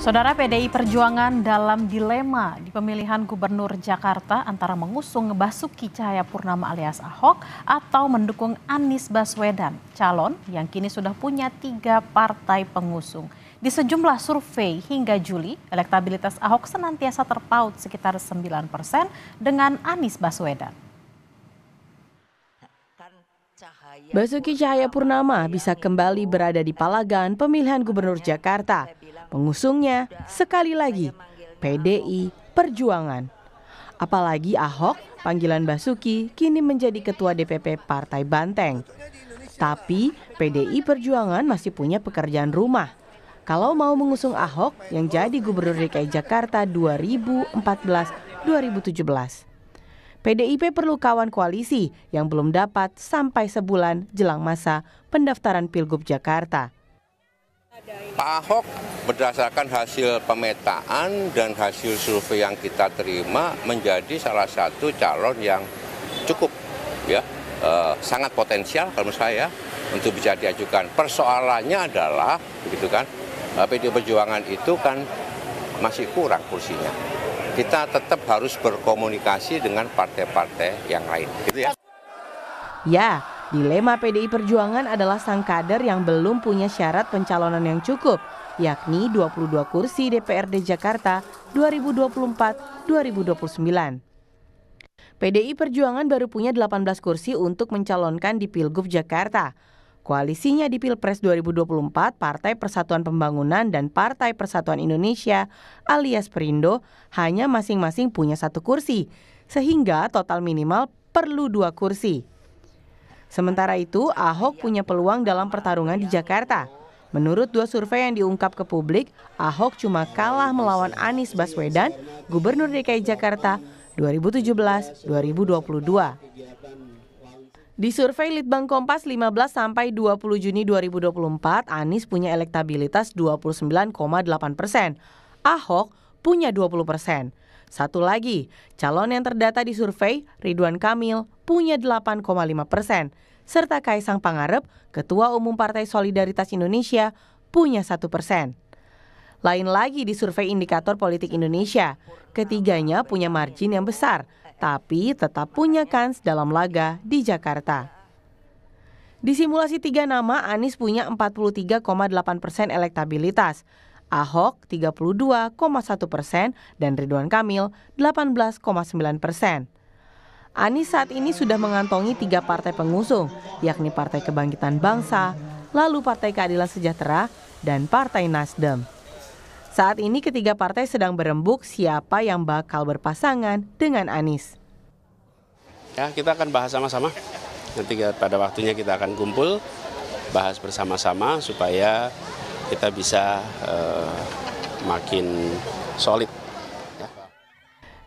Saudara PDI Perjuangan dalam dilema di pemilihan gubernur Jakarta antara mengusung Basuki Cahaya Purnama alias Ahok atau mendukung Anies Baswedan, calon yang kini sudah punya tiga partai pengusung. Di sejumlah survei hingga Juli, elektabilitas Ahok senantiasa terpaut sekitar 9 persen dengan Anies Baswedan. Basuki Cahaya Purnama bisa kembali berada di Palagan pemilihan Gubernur Jakarta. Pengusungnya sekali lagi PDI Perjuangan. Apalagi Ahok, panggilan Basuki, kini menjadi Ketua DPP Partai Banteng. Tapi PDI Perjuangan masih punya pekerjaan rumah. Kalau mau mengusung Ahok yang jadi Gubernur DKI Jakarta 2014-2017. PDIP perlu kawan koalisi yang belum dapat sampai sebulan jelang masa pendaftaran Pilgub Jakarta. Pak Ahok berdasarkan hasil pemetaan dan hasil survei yang kita terima menjadi salah satu calon yang cukup ya eh, sangat potensial kalau menurut saya untuk bisa diajukan. Persoalannya adalah begitu kan eh, PD Perjuangan itu kan masih kurang kursinya kita tetap harus berkomunikasi dengan partai-partai yang lain. Gitu ya. ya, dilema PDI Perjuangan adalah sang kader yang belum punya syarat pencalonan yang cukup, yakni 22 kursi DPRD Jakarta 2024-2029. PDI Perjuangan baru punya 18 kursi untuk mencalonkan di Pilgub Jakarta. Koalisinya di Pilpres 2024, Partai Persatuan Pembangunan dan Partai Persatuan Indonesia alias Perindo hanya masing-masing punya satu kursi, sehingga total minimal perlu dua kursi. Sementara itu, Ahok punya peluang dalam pertarungan di Jakarta. Menurut dua survei yang diungkap ke publik, Ahok cuma kalah melawan Anies Baswedan, Gubernur DKI Jakarta 2017-2022. Di survei Litbang Kompas 15 sampai 20 Juni 2024, Anies punya elektabilitas 29,8 persen. Ahok punya 20 persen. Satu lagi, calon yang terdata di survei, Ridwan Kamil, punya 8,5 persen. Serta Kaisang Pangarep, Ketua Umum Partai Solidaritas Indonesia, punya 1 persen. Lain lagi di survei indikator politik Indonesia, ketiganya punya margin yang besar, tapi tetap punya kans dalam laga di Jakarta. Di simulasi tiga nama, Anies punya 43,8 persen elektabilitas, Ahok 32,1 persen, dan Ridwan Kamil 18,9 persen. Anies saat ini sudah mengantongi tiga partai pengusung, yakni Partai Kebangkitan Bangsa, lalu Partai Keadilan Sejahtera, dan Partai Nasdem. Saat ini ketiga partai sedang berembuk siapa yang bakal berpasangan dengan Anies. Ya, kita akan bahas sama-sama. Nanti pada waktunya kita akan kumpul, bahas bersama-sama supaya kita bisa uh, makin solid. Ya.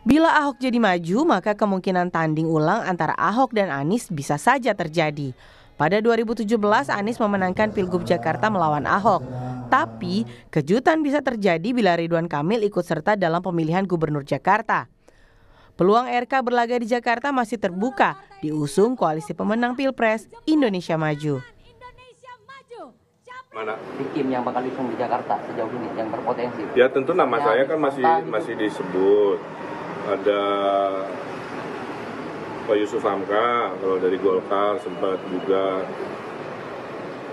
Bila Ahok jadi maju, maka kemungkinan tanding ulang antara Ahok dan Anies bisa saja terjadi. Pada 2017, Anies memenangkan Pilgub Jakarta melawan Ahok. Tapi kejutan bisa terjadi bila Ridwan Kamil ikut serta dalam pemilihan gubernur Jakarta. Peluang RK berlaga di Jakarta masih terbuka diusung koalisi pemenang Pilpres Indonesia Maju. Mana? Tim yang bakal diusung di Jakarta sejauh ini yang berpotensi. Ya tentu nama saya kan masih masih disebut. Ada Pak Yusuf Hamka kalau dari Golkar sempat juga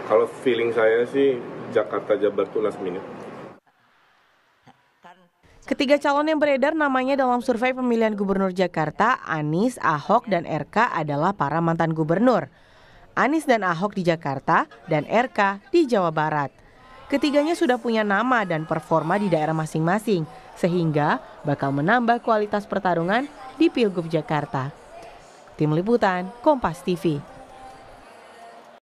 kalau feeling saya sih Jakarta Jabar itu last minute. Ketiga calon yang beredar namanya dalam survei pemilihan gubernur Jakarta, Anies, Ahok, dan RK adalah para mantan gubernur. Anies dan Ahok di Jakarta dan RK di Jawa Barat. Ketiganya sudah punya nama dan performa di daerah masing-masing, sehingga bakal menambah kualitas pertarungan di Pilgub Jakarta. Tim Liputan, Kompas TV.